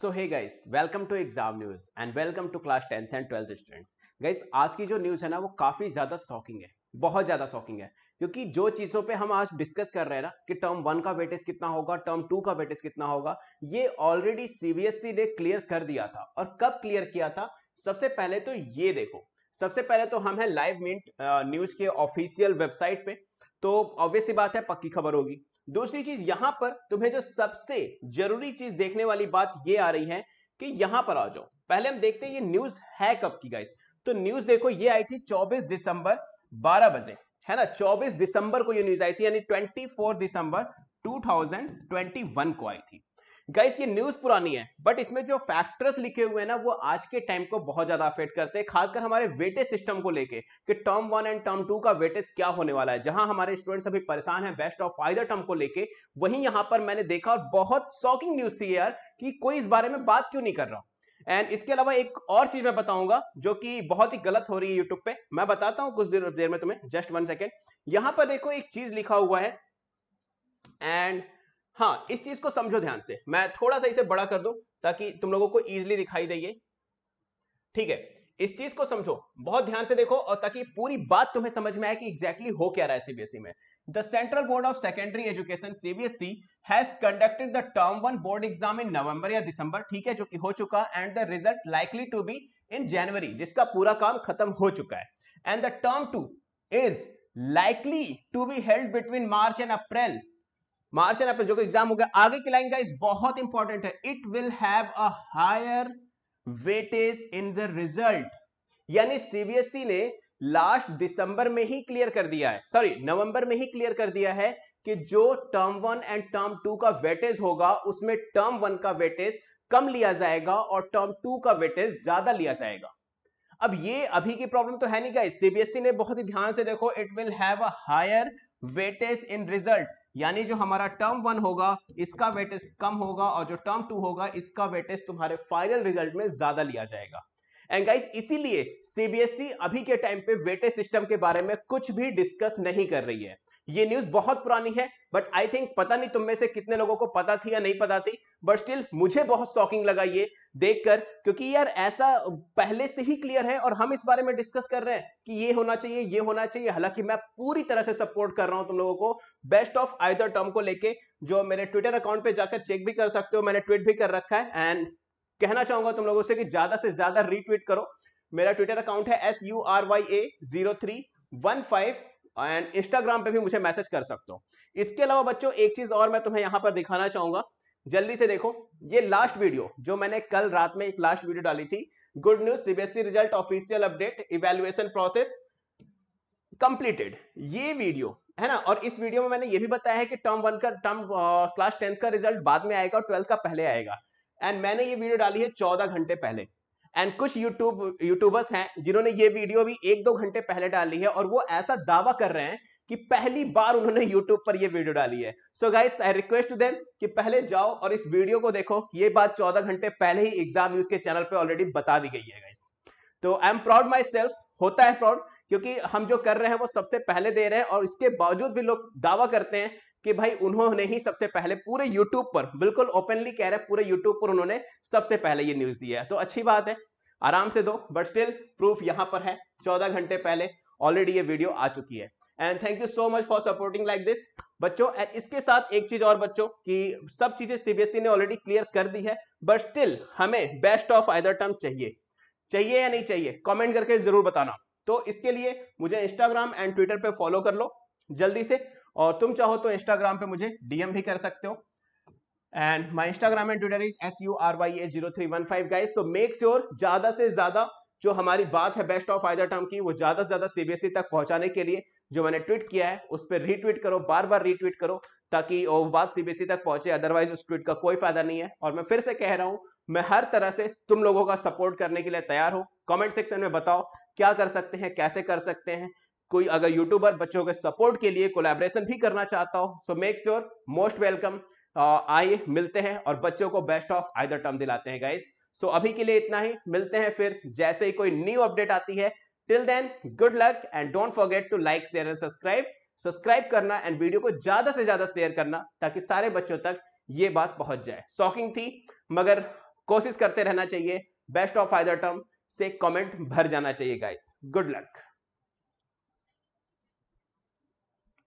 so hey guys welcome to exam news and welcome to class tenth and twelfth students guys आज की जो news है ना वो काफी ज्यादा शॉकिंग है बहुत ज्यादा शॉकिंग है क्योंकि जो चीजों पे हम आज डिस्कस कर रहे हैं ना कि टर्म वन का वेटेज कितना होगा टर्म टू का वेटेज कितना होगा ये ऑलरेडी सीबीएसई e ने क्लियर कर दिया था और कब क्लियर किया था सबसे पहले तो ये देखो सबसे पहले तो हम है लाइव मिंट न्यूज के ऑफिशियल वेबसाइट पे तो ऑब्वियसली बात है पक्की खबर होगी दूसरी चीज यहां पर तुम्हें जो सबसे जरूरी चीज देखने वाली बात ये आ रही है कि यहां पर आ जाओ पहले हम देखते हैं ये न्यूज है कब की गाइस तो न्यूज देखो ये आई थी 24 दिसंबर 12 बजे है ना 24 दिसंबर को ये न्यूज आई थी यानी 24 दिसंबर 2021 को आई थी गाइस ये न्यूज पुरानी है बट इसमें जो फैक्टर्स लिखे हुए हैं ना वो आज के टाइम को बहुत ज्यादा अफेक्ट करते हैं खासकर हमारे वेटेज सिस्टम को लेके कि term one and term two का वेटेज क्या होने वाला है जहां हमारे स्टूडेंट्स अभी परेशान है बेस्ट ऑफ आइदर टर्म को लेके वहीं यहां पर मैंने देखा और बहुत शॉकिंग न्यूज थी यार कि कोई इस बारे में बात क्यों नहीं कर रहा एंड इसके अलावा एक और चीज मैं बताऊंगा जो कि बहुत ही गलत हो रही है यूट्यूब पे मैं बताता हूँ कुछ देर देर में तुम्हें जस्ट वन सेकेंड यहां पर देखो एक चीज लिखा हुआ है एंड हाँ इस चीज को समझो ध्यान से मैं थोड़ा सा इसे बड़ा कर दू ताकि तुम लोगों को इजिली दिखाई दे ठीक है इस चीज को समझो बहुत ध्यान से देखो और ताकि पूरी बात तुम्हें समझ में आए कि एग्जैक्टली exactly हो क्या रहा है सीबीएसई e में the central board of secondary education CBSE has conducted the term one board exam in November या दिसंबर ठीक है जो कि हो चुका and the result likely to be in January जिसका पूरा काम खत्म हो चुका है and the term two is likely to be held between March and April March and April जो एग्जाम हो गया आगे की लाइन का इस बहुत इंपॉर्टेंट है it will have a higher weightage in the result यानी सीबीएसई e ने लास्ट दिसंबर में ही क्लियर कर दिया है सॉरी नवंबर में ही क्लियर कर दिया है कि जो term one and term two का वेटेज होगा उसमें टर्म वन का वेटेज कम लिया जाएगा और टर्म टू का वेटेज ज्यादा लिया जाएगा अब ये अभी की प्रॉब्लम तो है नहीं गाइस सीबीएसई e ने बहुत ही ध्यान से देखो it will have a higher weightage in result यानी जो हमारा टर्म वन होगा इसका वेटेज कम होगा और जो टर्म टू होगा इसका वेटेज तुम्हारे फाइनल रिजल्ट में ज्यादा लिया जाएगा एंड गाइस इसीलिए सीबीएसई e अभी के टाइम पे वेटेज सिस्टम के बारे में कुछ भी डिस्कस नहीं कर रही है ये न्यूज बहुत पुरानी है बट आई थिंक पता नहीं तुम में से कितने लोगों को पता थी या नहीं पता थी बट स्टिल मुझे बहुत शॉकिंग लगा ये देखकर क्योंकि यार ऐसा पहले से ही क्लियर है और हम इस बारे में डिस्कस कर रहे हैं कि ये होना चाहिए ये होना चाहिए हालांकि मैं पूरी तरह से सपोर्ट कर रहा हूं तुम लोगों को बेस्ट ऑफ आइदर टर्म को लेके जो मेरे ट्विटर अकाउंट पे जाकर चेक भी कर सकते हो मैंने ट्वीट भी कर रखा है एंड कहना चाहूंगा तुम लोगों से कि ज्यादा से ज्यादा रीट्वीट करो मेरा ट्विटर अकाउंट है S U R Y A zero three one five and Instagram पे भी मुझे मैसेज कर सकते हो इसके अलावा बच्चों एक चीज और मैं तुम्हें यहां पर दिखाना चाहूंगा जल्दी से देखो ये लास्ट वीडियो जो मैंने कल रात में एक लास्ट वीडियो डाली थी good news CBSE result official update evaluation process completed ये वीडियो है ना और इस वीडियो में मैंने ये भी बताया है कि टर्म वन का टर्म क्लास टेंथ का रिजल्ट बाद में आएगा और ट्वेल्थ का पहले आएगा एंड मैंने ये वीडियो डाली है चौदह घंटे पहले एंड कुछ यूट्यूब यूट्यूबर्स हैं जिन्होंने ये वीडियो भी एक दो घंटे पहले डाली है और वो ऐसा दावा कर रहे हैं कि पहली बार उन्होंने YouTube पर ये वीडियो डाली है so guys I request to them कि पहले जाओ और इस वीडियो को देखो ये बात 14 घंटे पहले ही एग्जाम न्यूज के चैनल पे ऑलरेडी बता दी गई है गाइस तो I am proud myself होता है प्राउड क्योंकि हम जो कर रहे हैं वो सबसे पहले दे रहे हैं और इसके बावजूद भी लोग दावा करते हैं कि भाई उन्होंने ही सबसे पहले पूरे YouTube पर बिल्कुल ओपनली कह रहे हैं पूरे YouTube पर उन्होंने सबसे पहले ये न्यूज दी है तो अच्छी बात है आराम से दो बट स्टिल प्रूफ यहां पर है 14 घंटे पहले ऑलरेडी ये वीडियो आ चुकी है and thank you so much for supporting like this बच्चों एंड इसके साथ एक चीज और बच्चों कि सब चीजें सीबीएसई e ने ऑलरेडी क्लियर कर दी है बट स्टिल हमें बेस्ट ऑफ आइदर टर्म चाहिए चाहिए या नहीं चाहिए कमेंट करके जरूर बताना तो इसके लिए मुझे इंस्टाग्राम एंड ट्विटर पे फॉलो कर लो जल्दी से और तुम चाहो तो इंस्टाग्राम पे मुझे डीएम भी कर सकते हो and my Instagram and Twitter is S U R Y A zero three one five guys तो मेक श्योर ज्यादा से ज्यादा जो हमारी बात है बेस्ट ऑफ आइदर टर्म की वो ज़्यादा से ज़्यादा सीबीएसई e तक पहुंचाने के लिए जो मैंने ट्वीट किया है उस पर रीट्वीट करो बार बार रीट्वीट करो ताकि वो बात सीबीएसई e तक पहुंचे अदरवाइज उस ट्वीट का कोई फायदा नहीं है और मैं फिर से कह रहा हूं मैं हर तरह से तुम लोगों का सपोर्ट करने के लिए तैयार हूँ कमेंट सेक्शन में बताओ क्या कर सकते हैं कैसे कर सकते हैं कोई अगर यूट्यूबर बच्चों के सपोर्ट के लिए कोलेबरेशन भी करना चाहता हो so make sure most welcome आइए मिलते हैं और बच्चों को बेस्ट ऑफ आइदर टर्म दिलाते हैं गाइस सो so, अभी के लिए इतना ही मिलते हैं फिर जैसे ही कोई न्यू अपडेट आती है till then good luck and don't forget to like share and subscribe subscribe करना एंड वीडियो को ज्यादा से ज्यादा शेयर करना ताकि सारे बच्चों तक ये बात पहुंच जाए शॉकिंग थी मगर कोशिश करते रहना चाहिए बेस्ट ऑफ आदर टर्म से कमेंट भर जाना चाहिए गाइस गुड लक